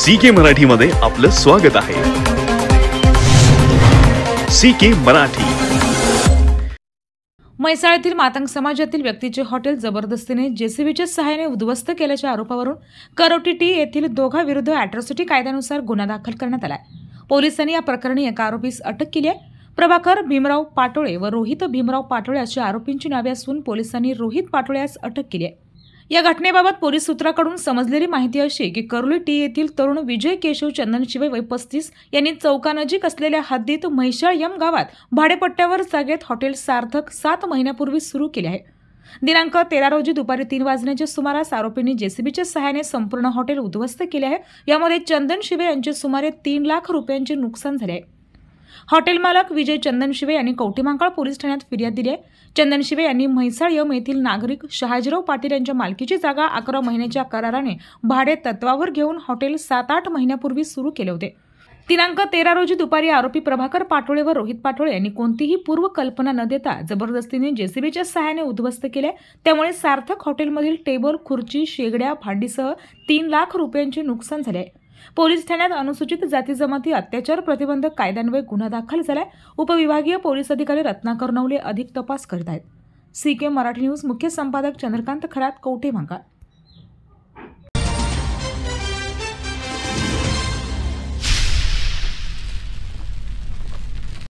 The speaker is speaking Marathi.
सी के मध्ये आपलं स्वागत आहे सी के मराठी म्हैसाळतील मातंग समाजातील व्यक्तीचे हॉटेल जबरदस्तीने जेसीबीच्या सहाय्याने उद्ध्वस्त केल्याच्या आरोपावरून करोटी टी येथील दोघा विरुद्ध अॅट्रॉसिटी कायद्यानुसार गुन्हा दाखल करण्यात आला पोलिसांनी या प्रकरणी एका आरोपीस अटक केली आहे प्रभाकर भीमराव पाटोळे व रोहित भीमराव पाटोळे अशा आरोपींची नावे असून पोलिसांनी रोहित पाटोळ्यास अटक केली आहे या घटनेबाबत पोलीस सूत्राकडून समजलेली माहिती अशी की करुली टी येथील तरुण विजय केशव चंदनशिवे वय पस्तीस यांनी चौकानजीक असलेल्या हद्दीत म्हैशाळ यम गावात भाडेपट्ट्यावर जागेत हॉटेल सार्थक सात महिन्यापूर्वी सुरू केले आहे दिनांक तेरा रोजी दुपारी तीन वाजण्याच्या सुमारास आरोपींनी जेसीबीच्या सहाय्याने संपूर्ण हॉटेल उद्ध्वस्त केले आहे यामध्ये चंदन शिवे यांचे सुमारे तीन लाख रुपयांचे नुकसान झाले आहे हॉटेल मालक विजय चंदनशिवे यांनी कवठेमांकाळ पोलीस ठाण्यात फिर्याद दिली आहे चंदन यांनी म्हैसाळ यम येथील नागरिक शहाजीराव पाटील यांच्या मालकीची जागा अकरा महिन्याच्या कराराने भाडे तत्वावर घेऊन हॉटेल सात आठ महिन्यापूर्वी सुरू केले होते दिनांक तेरा रोजी दुपारी आरोपी प्रभाकर पाटोळे व रोहित पाटोळे यांनी कोणतीही पूर्व कल्पना न देता जबरदस्तीने जेसीबीच्या सहाय्याने उद्ध्वस्त केले त्यामुळे सार्थक हॉटेलमधील टेबल खुर्ची शेगड्या भांडीसह तीन लाख रुपयांचे नुकसान झाले आहे पोलीस ठाण्यात अनुसूचित जाती जमाती अत्याचार प्रतिबंधक कायद्यान्वये गुन्हा दाखल झालाय उपविभागीय पोलीस अधिकारी रत्नाकर नवले अधिक तपास करत आहेत सी के मराठी न्यूज मुख्य संपादक चंद्रकांत खरात कवठे मांगाळ